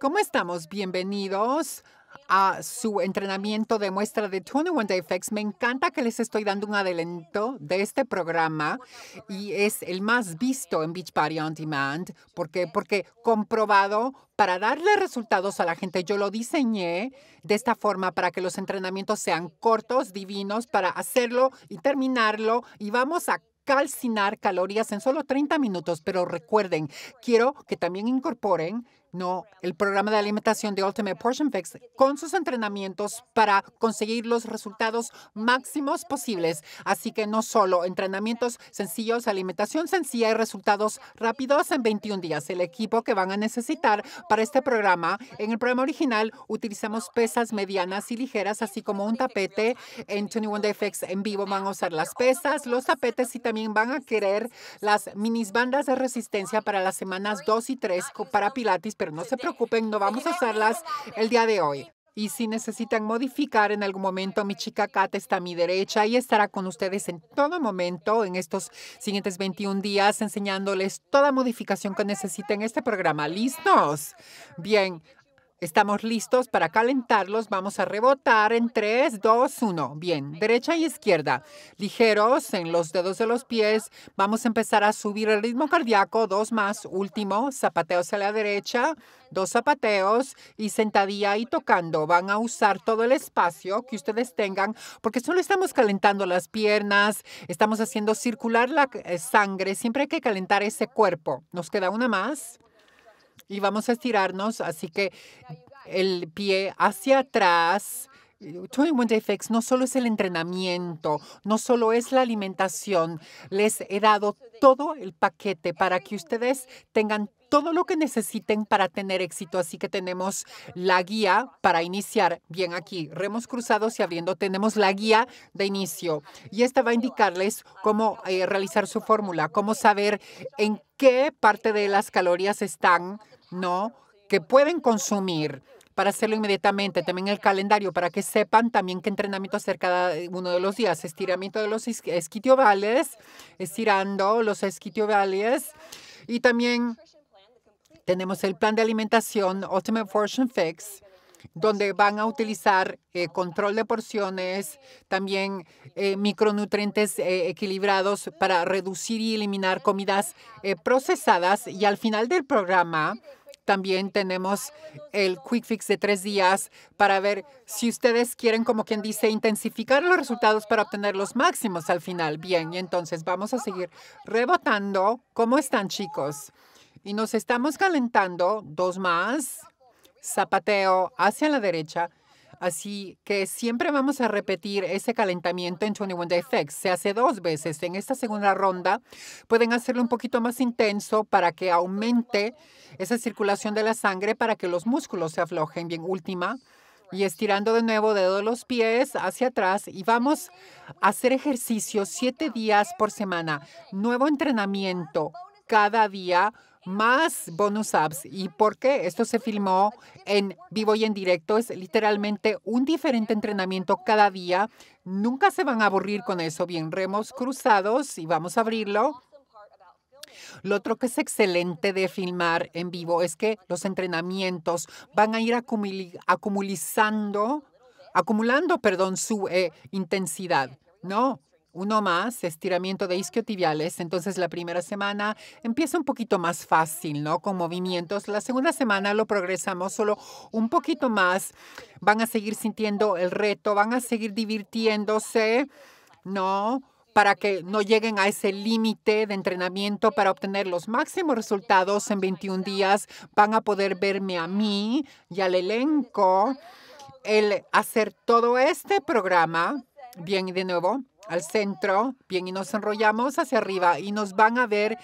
¿Cómo estamos? Bienvenidos a su entrenamiento de muestra de 21 Day Effects. Me encanta que les estoy dando un adelanto de este programa y es el más visto en Beach Party On Demand. ¿Por qué? Porque comprobado para darle resultados a la gente. Yo lo diseñé de esta forma para que los entrenamientos sean cortos, divinos, para hacerlo y terminarlo. Y vamos a calcinar calorías en solo 30 minutos. Pero recuerden, quiero que también incorporen no, el programa de alimentación de Ultimate Portion Fix con sus entrenamientos para conseguir los resultados máximos posibles. Así que no solo entrenamientos sencillos, alimentación sencilla y resultados rápidos en 21 días. El equipo que van a necesitar para este programa. En el programa original utilizamos pesas medianas y ligeras, así como un tapete. En 21 Day Fix en vivo van a usar las pesas, los tapetes y también van a querer las minis bandas de resistencia para las semanas 2 y 3 para pilates pero no se preocupen, no vamos a hacerlas el día de hoy. Y si necesitan modificar en algún momento, mi chica Kat está a mi derecha y estará con ustedes en todo momento en estos siguientes 21 días enseñándoles toda modificación que necesiten en este programa. ¿Listos? Bien, Estamos listos para calentarlos. Vamos a rebotar en 3, 2, 1. Bien, derecha y izquierda. Ligeros en los dedos de los pies. Vamos a empezar a subir el ritmo cardíaco. Dos más. Último. Zapateos a la derecha. Dos zapateos y sentadilla y tocando. Van a usar todo el espacio que ustedes tengan porque solo estamos calentando las piernas. Estamos haciendo circular la eh, sangre. Siempre hay que calentar ese cuerpo. Nos queda una más y vamos a estirarnos, así que el pie hacia atrás 21 Day Fix no solo es el entrenamiento, no solo es la alimentación. Les he dado todo el paquete para que ustedes tengan todo lo que necesiten para tener éxito. Así que tenemos la guía para iniciar. Bien, aquí, remos cruzados y abriendo, tenemos la guía de inicio. Y esta va a indicarles cómo eh, realizar su fórmula, cómo saber en qué parte de las calorías están, ¿no? Que pueden consumir para hacerlo inmediatamente. También el calendario para que sepan también qué entrenamiento hacer cada eh, uno de los días. Estiramiento de los esquitiovales, estirando los esquitiovales. Y también tenemos el plan de alimentación Ultimate Fortune Fix donde van a utilizar eh, control de porciones, también eh, micronutrientes equilibrados para reducir y eliminar comidas procesadas. Y al final del programa también tenemos el quick fix de tres días para ver si ustedes quieren, como quien dice, intensificar los resultados para obtener los máximos al final. Bien, y entonces vamos a seguir rebotando. ¿Cómo están, chicos? Y nos estamos calentando. Dos más. Zapateo hacia la derecha Así que siempre vamos a repetir ese calentamiento en 21 Day Effects. Se hace dos veces. En esta segunda ronda pueden hacerlo un poquito más intenso para que aumente esa circulación de la sangre para que los músculos se aflojen. Bien, última. Y estirando de nuevo dedo de los pies hacia atrás. Y vamos a hacer ejercicio siete días por semana. Nuevo entrenamiento cada día más bonus apps. ¿Y por qué? Esto se filmó en vivo y en directo. Es literalmente un diferente entrenamiento cada día. Nunca se van a aburrir con eso. Bien, remos cruzados y vamos a abrirlo. Lo otro que es excelente de filmar en vivo es que los entrenamientos van a ir acumulizando, acumulando, perdón, su eh, intensidad. No, uno más, estiramiento de isquiotibiales. Entonces la primera semana empieza un poquito más fácil, ¿no? Con movimientos. La segunda semana lo progresamos solo un poquito más. Van a seguir sintiendo el reto, van a seguir divirtiéndose, ¿no? para que no lleguen a ese límite de entrenamiento para obtener los máximos resultados en 21 días. Van a poder verme a mí y al elenco el hacer todo este programa. Bien, y de nuevo, al centro. Bien, y nos enrollamos hacia arriba y nos van a ver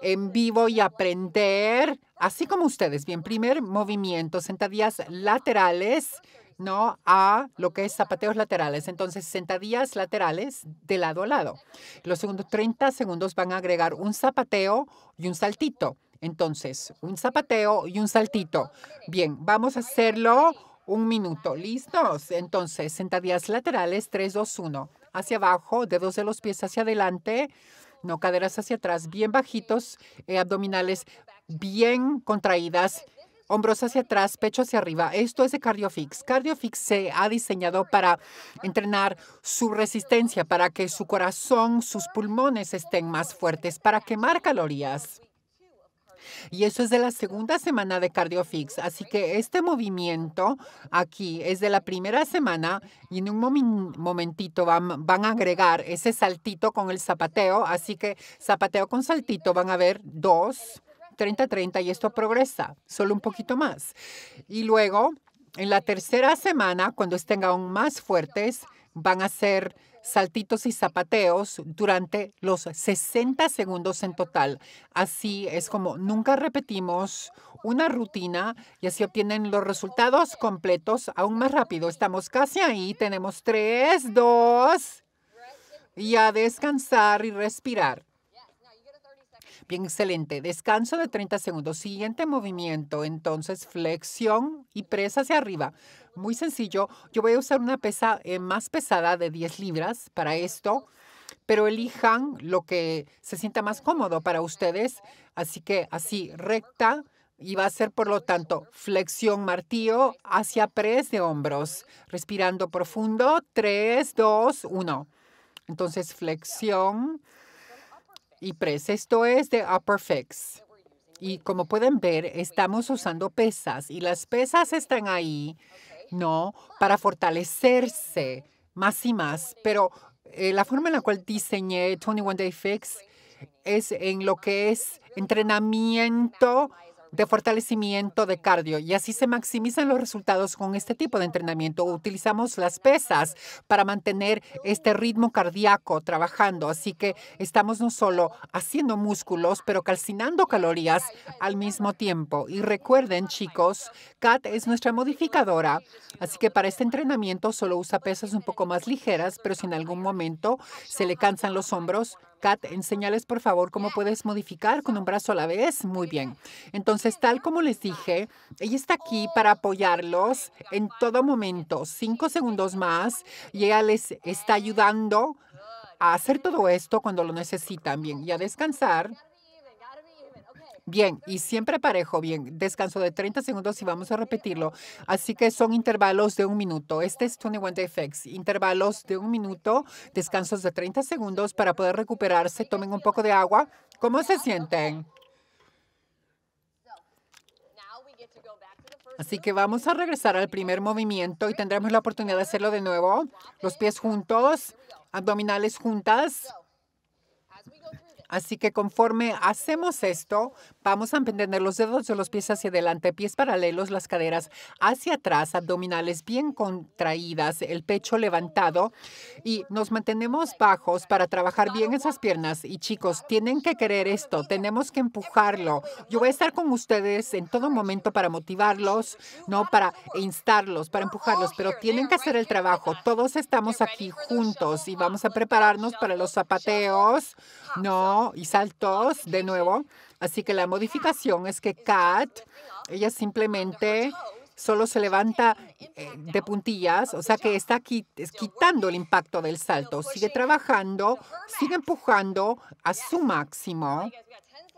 en vivo y aprender, así como ustedes. Bien, primer movimiento, sentadillas laterales, ¿no? A lo que es zapateos laterales. Entonces, sentadillas laterales de lado a lado. Los segundos 30 segundos van a agregar un zapateo y un saltito. Entonces, un zapateo y un saltito. Bien, vamos a hacerlo un minuto. ¿Listos? Entonces, sentadillas laterales, 3, 2, 1 hacia abajo, dedos de los pies hacia adelante, no caderas hacia atrás, bien bajitos, eh, abdominales bien contraídas, hombros hacia atrás, pecho hacia arriba. Esto es de CardioFix. CardioFix se ha diseñado para entrenar su resistencia, para que su corazón, sus pulmones estén más fuertes, para quemar calorías. Y eso es de la segunda semana de Cardio CardioFix. Así que este movimiento aquí es de la primera semana y en un momentito van, van a agregar ese saltito con el zapateo. Así que zapateo con saltito van a ver dos. 30-30 y esto progresa, solo un poquito más. Y luego, en la tercera semana, cuando estén aún más fuertes, van a ser saltitos y zapateos durante los 60 segundos en total. Así es como nunca repetimos una rutina y así obtienen los resultados completos aún más rápido. Estamos casi ahí. Tenemos 3, 2 y a descansar y respirar. Bien, excelente. Descanso de 30 segundos. Siguiente movimiento. Entonces, flexión y presa hacia arriba muy sencillo. Yo voy a usar una pesa eh, más pesada de 10 libras para esto, pero elijan lo que se sienta más cómodo para ustedes. Así que así, recta y va a ser, por lo tanto, flexión martillo hacia press de hombros. Respirando profundo, 3, 2, 1. Entonces, flexión y pres Esto es de upper fix. Y como pueden ver, estamos usando pesas y las pesas están ahí ¿no? Para fortalecerse más y más. Pero eh, la forma en la cual diseñé 21 Day Fix es en lo que es entrenamiento de fortalecimiento de cardio y así se maximizan los resultados con este tipo de entrenamiento. Utilizamos las pesas para mantener este ritmo cardíaco trabajando, así que estamos no solo haciendo músculos, pero calcinando calorías al mismo tiempo. Y recuerden, chicos, Kat es nuestra modificadora, así que para este entrenamiento solo usa pesas un poco más ligeras, pero si en algún momento se le cansan los hombros, Kat, enséñales por favor cómo puedes modificar con un brazo a la vez. Muy bien. Entonces, tal como les dije, ella está aquí para apoyarlos en todo momento. Cinco segundos más y ella les está ayudando a hacer todo esto cuando lo necesitan. Bien, y a descansar. Bien, y siempre parejo, bien, descanso de 30 segundos y vamos a repetirlo. Así que son intervalos de un minuto. Este es Tony Day Fix, intervalos de un minuto, descansos de 30 segundos para poder recuperarse. Tomen un poco de agua. ¿Cómo se sienten? Así que vamos a regresar al primer movimiento y tendremos la oportunidad de hacerlo de nuevo. Los pies juntos, abdominales juntas. Así que conforme hacemos esto, vamos a emprender los dedos de los pies hacia adelante, pies paralelos, las caderas hacia atrás, abdominales bien contraídas, el pecho levantado y nos mantenemos bajos para trabajar bien esas piernas. Y chicos, tienen que querer esto, tenemos que empujarlo. Yo voy a estar con ustedes en todo momento para motivarlos, no para instarlos, para empujarlos, pero tienen que hacer el trabajo. Todos estamos aquí juntos y vamos a prepararnos para los zapateos, ¿no? y saltos de nuevo. Así que la modificación es que Kat, ella simplemente solo se levanta eh, de puntillas, o sea que está quitando el impacto del salto. Sigue trabajando, sigue empujando a su máximo.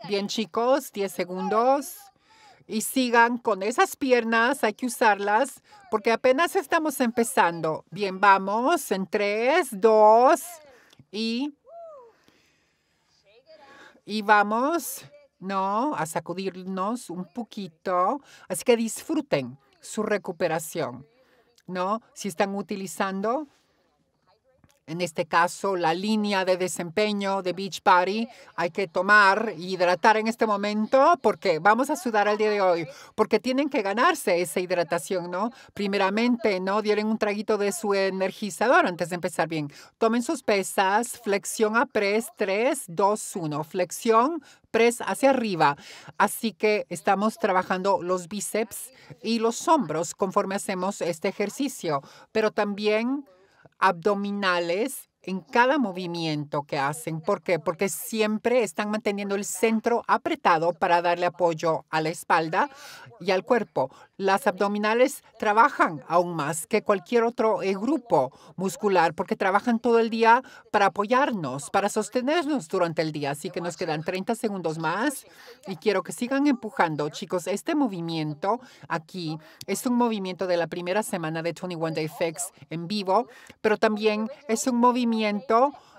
Bien, chicos, 10 segundos. Y sigan con esas piernas, hay que usarlas porque apenas estamos empezando. Bien, vamos en 3, 2 y y vamos, ¿no? A sacudirnos un poquito. Así que disfruten su recuperación, ¿no? Si están utilizando en este caso, la línea de desempeño de Beach Party hay que tomar y hidratar en este momento porque vamos a sudar el día de hoy, porque tienen que ganarse esa hidratación, ¿no? Primeramente, ¿no? dieren un traguito de su energizador antes de empezar bien. Tomen sus pesas, flexión a press, 3, 2, 1, flexión, press hacia arriba. Así que estamos trabajando los bíceps y los hombros conforme hacemos este ejercicio, pero también abdominales en cada movimiento que hacen. ¿Por qué? Porque siempre están manteniendo el centro apretado para darle apoyo a la espalda y al cuerpo. Las abdominales trabajan aún más que cualquier otro eh, grupo muscular porque trabajan todo el día para apoyarnos, para sostenernos durante el día. Así que nos quedan 30 segundos más y quiero que sigan empujando. Chicos, este movimiento aquí es un movimiento de la primera semana de 21 Day Fix en vivo, pero también es un movimiento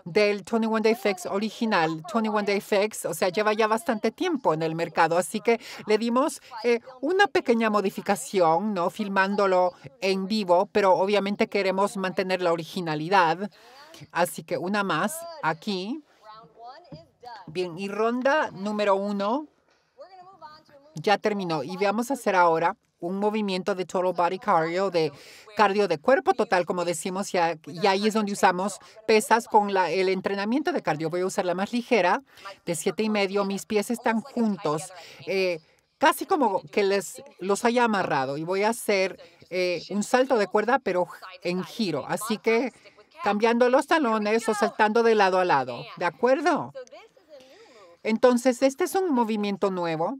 del 21 Day Fix original. 21 Day Fix, o sea, lleva ya bastante tiempo en el mercado, así que le dimos eh, una pequeña modificación, ¿no? Filmándolo en vivo, pero obviamente queremos mantener la originalidad. Así que una más aquí. Bien, y ronda número uno ya terminó. Y vamos a hacer ahora un movimiento de total body cardio, de cardio de cuerpo total, como decimos, y, ahí es donde usamos pesas con la, el entrenamiento de cardio. Voy a usar la más ligera, de siete y medio. Mis pies están juntos, eh, casi como que les, los haya amarrado. Y voy a hacer eh, un salto de cuerda, pero en giro. Así que cambiando los talones o saltando de lado a lado. ¿De acuerdo? Entonces, este es un movimiento nuevo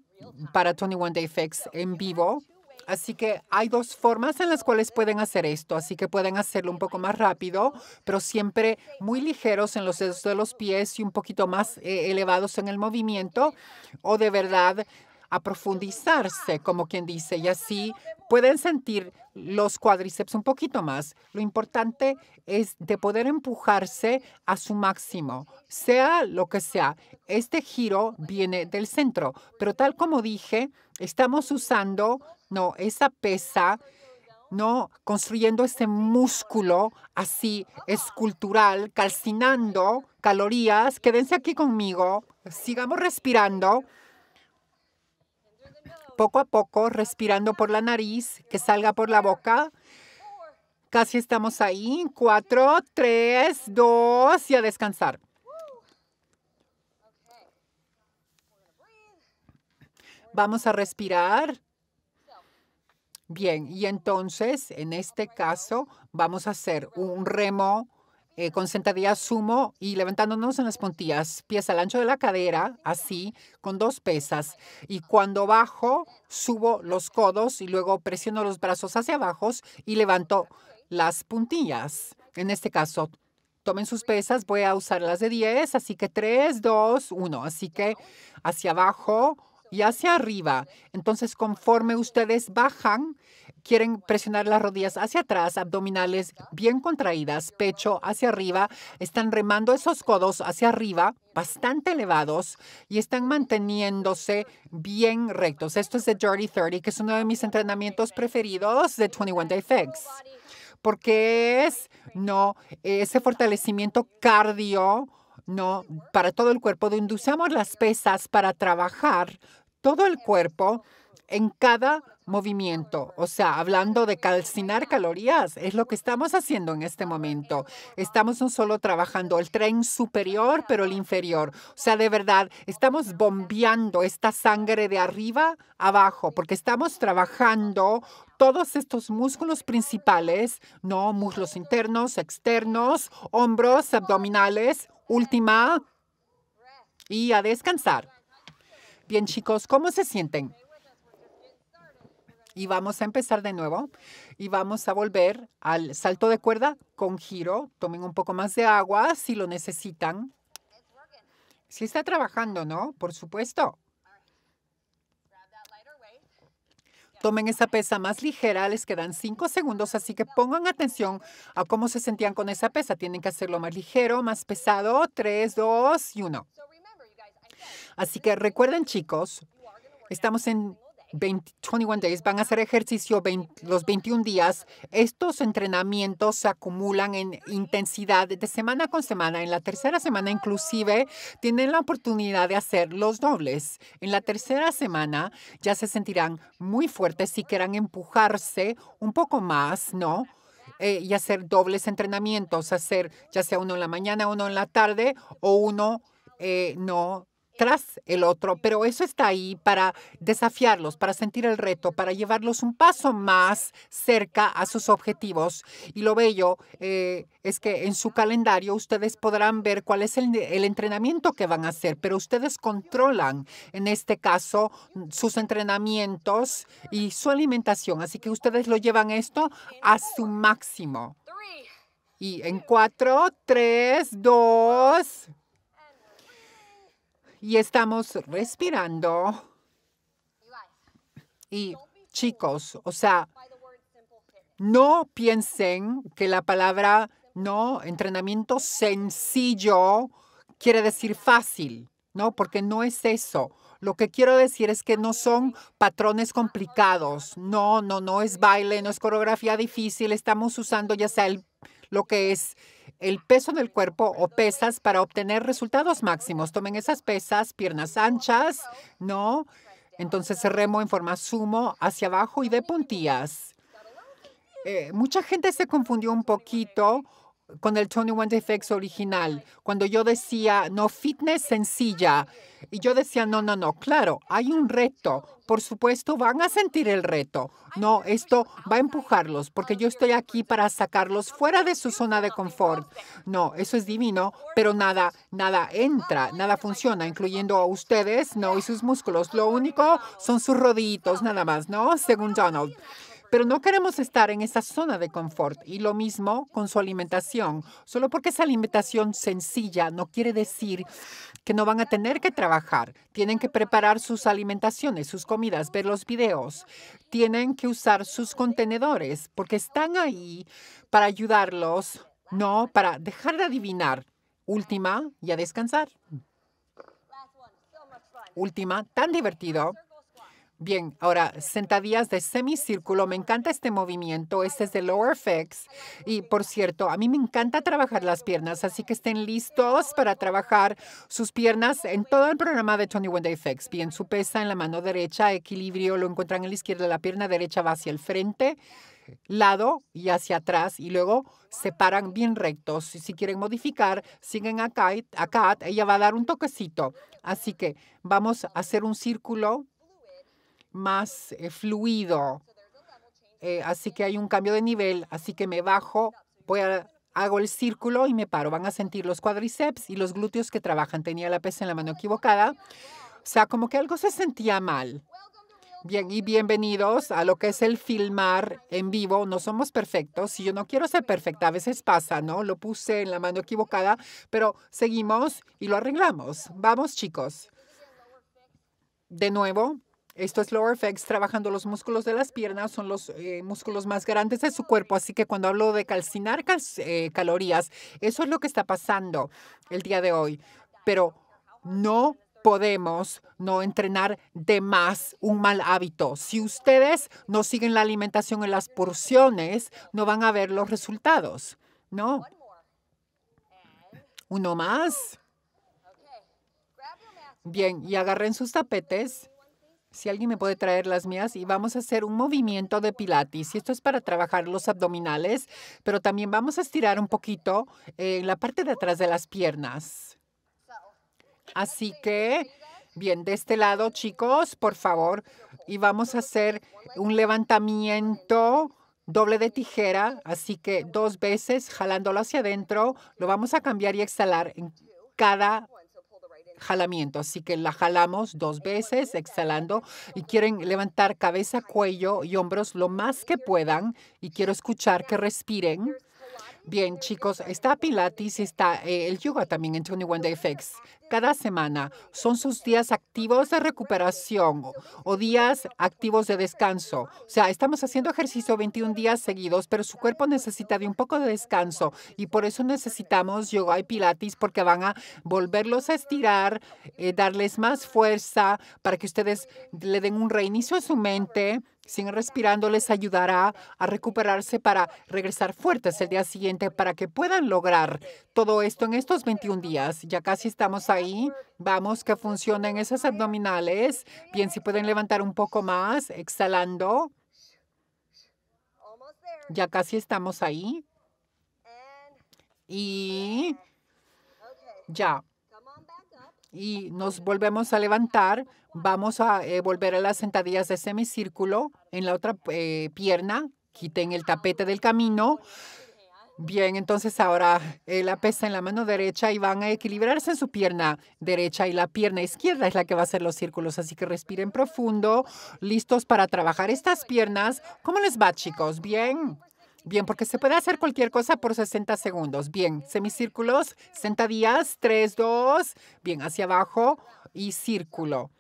para 21 Day Fix en vivo Así que hay dos formas en las cuales pueden hacer esto. Así que pueden hacerlo un poco más rápido, pero siempre muy ligeros en los dedos de los pies y un poquito más eh, elevados en el movimiento. O de verdad a profundizarse, como quien dice, y así pueden sentir los cuádriceps un poquito más. Lo importante es de poder empujarse a su máximo, sea lo que sea. Este giro viene del centro, pero tal como dije, Estamos usando, no, esa pesa, no, construyendo ese músculo así escultural, calcinando calorías. Quédense aquí conmigo. Sigamos respirando poco a poco, respirando por la nariz, que salga por la boca. Casi estamos ahí. Cuatro, tres, dos y a descansar. Vamos a respirar. Bien, y entonces, en este caso, vamos a hacer un remo eh, con sentadilla sumo y levantándonos en las puntillas, pies al ancho de la cadera, así, con dos pesas. Y cuando bajo, subo los codos y luego presiono los brazos hacia abajo y levanto las puntillas. En este caso, tomen sus pesas, voy a usar las de 10, así que 3, 2, 1. Así que hacia abajo, y hacia arriba. Entonces, conforme ustedes bajan, quieren presionar las rodillas hacia atrás, abdominales bien contraídas, pecho hacia arriba. Están remando esos codos hacia arriba, bastante elevados, y están manteniéndose bien rectos. Esto es de Dirty 30, que es uno de mis entrenamientos preferidos de 21 Day Fix porque es, no, ese fortalecimiento cardio no para todo el cuerpo, donde usamos las pesas para trabajar todo el cuerpo en cada movimiento. O sea, hablando de calcinar calorías, es lo que estamos haciendo en este momento. Estamos no solo trabajando el tren superior, pero el inferior. O sea, de verdad, estamos bombeando esta sangre de arriba abajo, porque estamos trabajando todos estos músculos principales, no muslos internos, externos, hombros, abdominales, última, y a descansar. Bien chicos, ¿cómo se sienten? Y vamos a empezar de nuevo y vamos a volver al salto de cuerda con giro. Tomen un poco más de agua si lo necesitan. Si sí está trabajando, ¿no? Por supuesto. Tomen esa pesa más ligera, les quedan cinco segundos, así que pongan atención a cómo se sentían con esa pesa. Tienen que hacerlo más ligero, más pesado. Tres, dos y uno. Así que recuerden, chicos, estamos en 21 días, van a hacer ejercicio los 21 días. Estos entrenamientos se acumulan en intensidad de semana con semana. En la tercera semana inclusive tienen la oportunidad de hacer los dobles. En la tercera semana ya se sentirán muy fuertes si querrán empujarse un poco más, ¿no? Eh, y hacer dobles entrenamientos, hacer ya sea uno en la mañana, uno en la tarde o uno eh, no tras el otro, pero eso está ahí para desafiarlos, para sentir el reto, para llevarlos un paso más cerca a sus objetivos. Y lo bello eh, es que en su calendario ustedes podrán ver cuál es el, el entrenamiento que van a hacer, pero ustedes controlan, en este caso, sus entrenamientos y su alimentación. Así que ustedes lo llevan esto a su máximo. Y en cuatro, tres, dos y estamos respirando. Y chicos, o sea, no piensen que la palabra no entrenamiento sencillo quiere decir fácil, ¿no? Porque no es eso. Lo que quiero decir es que no son patrones complicados. No, no, no es baile, no es coreografía difícil. Estamos usando ya sea lo que es el peso del cuerpo o pesas para obtener resultados máximos. Tomen esas pesas, piernas anchas, ¿no? Entonces remo en forma sumo hacia abajo y de puntillas. Eh, mucha gente se confundió un poquito con el Tony One Effects original, cuando yo decía, no, fitness sencilla, y yo decía, no, no, no, claro, hay un reto, por supuesto van a sentir el reto, no, esto va a empujarlos, porque yo estoy aquí para sacarlos fuera de su zona de confort. No, eso es divino, pero nada, nada entra, nada funciona, incluyendo a ustedes, no, y sus músculos, lo único son sus rodillitos, nada más, ¿no? Según Donald. Pero no queremos estar en esa zona de confort. Y lo mismo con su alimentación. Solo porque esa alimentación sencilla no quiere decir que no van a tener que trabajar. Tienen que preparar sus alimentaciones, sus comidas, ver los videos. Tienen que usar sus contenedores porque están ahí para ayudarlos, no para dejar de adivinar. Última y a descansar. Última, tan divertido. Bien, ahora sentadillas de semicírculo. Me encanta este movimiento. Este es de Lower Fix. Y por cierto, a mí me encanta trabajar las piernas, así que estén listos para trabajar sus piernas en todo el programa de Tony Wendy Fix. Bien, su pesa en la mano derecha, equilibrio lo encuentran en la izquierda. La pierna derecha va hacia el frente lado y hacia atrás y luego se paran bien rectos. Y si quieren modificar, siguen a a Kat, ella va a dar un toquecito. Así que vamos a hacer un círculo más eh, fluido. Eh, así que hay un cambio de nivel, así que me bajo, voy a, hago el círculo y me paro. Van a sentir los cuádriceps y los glúteos que trabajan. Tenía la pesa en la mano equivocada. O sea, como que algo se sentía mal. Bien, y bienvenidos a lo que es el filmar en vivo. No somos perfectos Si yo no quiero ser perfecta. A veces pasa, ¿no? Lo puse en la mano equivocada, pero seguimos y lo arreglamos. Vamos, chicos. De nuevo, esto es lower FX e trabajando los músculos de las piernas, son los eh, músculos más grandes de su cuerpo, así que cuando hablo de calcinar eh, calorías, eso es lo que está pasando el día de hoy. Pero no podemos no entrenar de más un mal hábito. Si ustedes no siguen la alimentación en las porciones, no van a ver los resultados. No. Uno más. Bien, y agarren sus tapetes si alguien me puede traer las mías y vamos a hacer un movimiento de pilates. Y esto es para trabajar los abdominales, pero también vamos a estirar un poquito en eh, la parte de atrás de las piernas. Así que, bien, de este lado, chicos, por favor, y vamos a hacer un levantamiento doble de tijera, así que dos veces jalándolo hacia adentro, lo vamos a cambiar y exhalar en cada jalamiento. Así que la jalamos dos veces, exhalando, y quieren levantar cabeza, cuello y hombros lo más que puedan. Y quiero escuchar que respiren Bien, chicos, está Pilates, está eh, el yoga también en 21 Day Fix. Cada semana son sus días activos de recuperación o días activos de descanso. O sea, estamos haciendo ejercicio 21 días seguidos, pero su cuerpo necesita de un poco de descanso y por eso necesitamos yoga y pilates porque van a volverlos a estirar, eh, darles más fuerza para que ustedes le den un reinicio a su mente sin respirando les ayudará a recuperarse para regresar fuertes el día siguiente para que puedan lograr todo esto en estos 21 días. Ya casi estamos ahí. Vamos, que funcionen esas abdominales. Bien, si pueden levantar un poco más, exhalando. Ya casi estamos ahí. Y ya y nos volvemos a levantar. Vamos a eh, volver a las sentadillas de semicírculo en la otra eh, pierna. Quiten el tapete del camino. Bien, entonces ahora eh, la pesa en la mano derecha y van a equilibrarse en su pierna derecha y la pierna izquierda es la que va a hacer los círculos. Así que respiren profundo, listos para trabajar estas piernas. ¿Cómo les va, chicos? Bien. Bien, porque se puede hacer cualquier cosa por 60 segundos. Bien, semicírculos, sentadillas, 3, 2, bien, hacia abajo y círculo.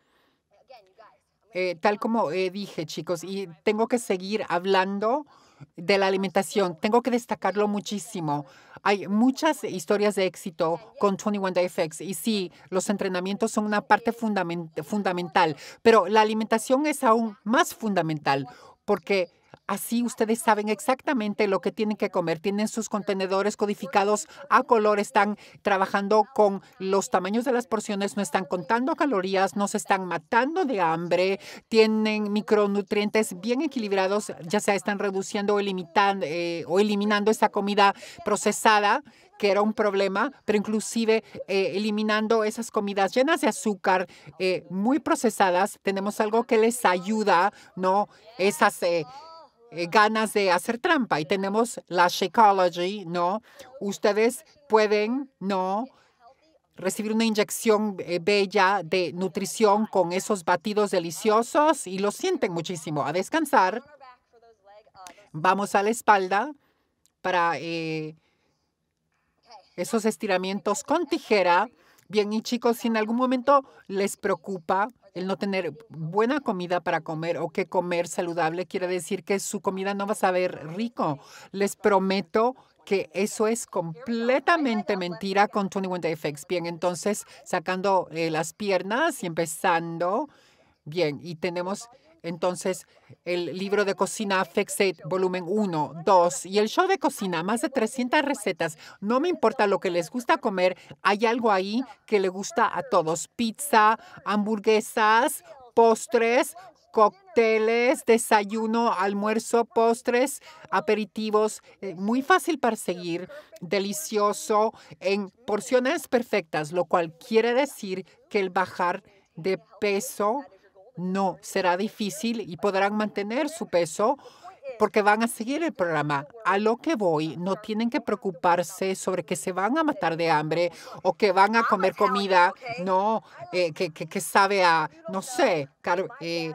Eh, tal como eh, dije, chicos, y tengo que seguir hablando de la alimentación. Tengo que destacarlo muchísimo. Hay muchas historias de éxito con 21 Day Effects y sí, los entrenamientos son una parte fundamental, pero la alimentación es aún más fundamental porque Así ustedes saben exactamente lo que tienen que comer. Tienen sus contenedores codificados a color, están trabajando con los tamaños de las porciones, no están contando calorías, no se están matando de hambre, tienen micronutrientes bien equilibrados, ya sea están reduciendo o, limitando, eh, o eliminando esa comida procesada que era un problema, pero inclusive eh, eliminando esas comidas llenas de azúcar, eh, muy procesadas, tenemos algo que les ayuda, ¿no? Esas eh, ganas de hacer trampa y tenemos la Shakeology, ¿no? Ustedes pueden, ¿no? recibir una inyección eh, bella de nutrición con esos batidos deliciosos y lo sienten muchísimo. A descansar, vamos a la espalda para eh, esos estiramientos con tijera. Bien, y chicos, si en algún momento les preocupa el no tener buena comida para comer o que comer saludable quiere decir que su comida no va a saber rico. Les prometo que eso es completamente mentira con Tony Day FX. Bien, entonces sacando eh, las piernas y empezando. Bien, y tenemos entonces, el libro de cocina It, volumen 1, 2 y el show de cocina, más de 300 recetas. No me importa lo que les gusta comer, hay algo ahí que le gusta a todos. Pizza, hamburguesas, postres, cócteles, desayuno, almuerzo, postres, aperitivos, eh, muy fácil para seguir, delicioso, en porciones perfectas, lo cual quiere decir que el bajar de peso no será difícil y podrán mantener su peso porque van a seguir el programa. A lo que voy, no tienen que preocuparse sobre que se van a matar de hambre o que van a comer comida, no, eh, que, sabe a, no sé, eh,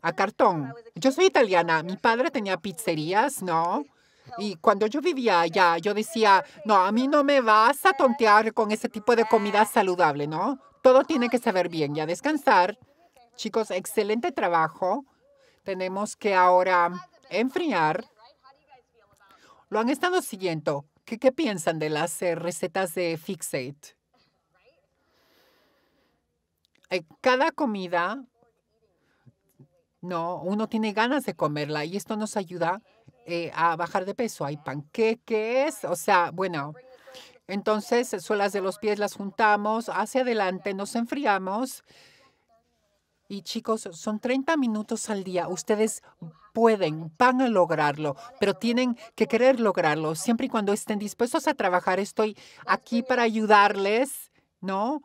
a cartón. Yo soy italiana, mi padre tenía pizzerías, ¿no? Y cuando yo vivía allá, yo decía, no, a mí no me vas a tontear con ese tipo de comida saludable, ¿no? Todo tiene que saber bien y a descansar. Chicos, excelente trabajo. Tenemos que ahora enfriar. Lo han estado siguiendo. ¿Qué, piensan de las eh, recetas de Fixate? Eh, cada comida, no, uno tiene ganas de comerla y esto nos ayuda eh, a bajar de peso. Hay panqueques, o sea, bueno, entonces, suelas de los pies las juntamos hacia adelante, nos enfriamos y chicos, son 30 minutos al día. Ustedes pueden, van a lograrlo, pero tienen que querer lograrlo. Siempre y cuando estén dispuestos a trabajar, estoy aquí para ayudarles, ¿no?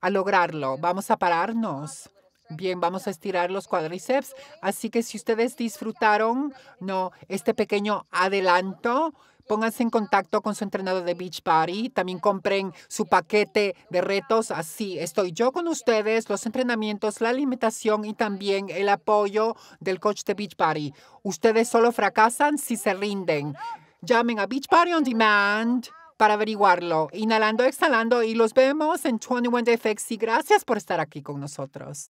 A lograrlo. Vamos a pararnos. Bien, vamos a estirar los cuádriceps. Así que si ustedes disfrutaron, ¿no? Este pequeño adelanto, Pónganse en contacto con su entrenador de Beach Party. También compren su paquete de retos. Así estoy yo con ustedes, los entrenamientos, la alimentación y también el apoyo del coach de Beach Party. Ustedes solo fracasan si se rinden. Llamen a Beach Party On Demand para averiguarlo. Inhalando, exhalando y los vemos en 21 Day Y gracias por estar aquí con nosotros.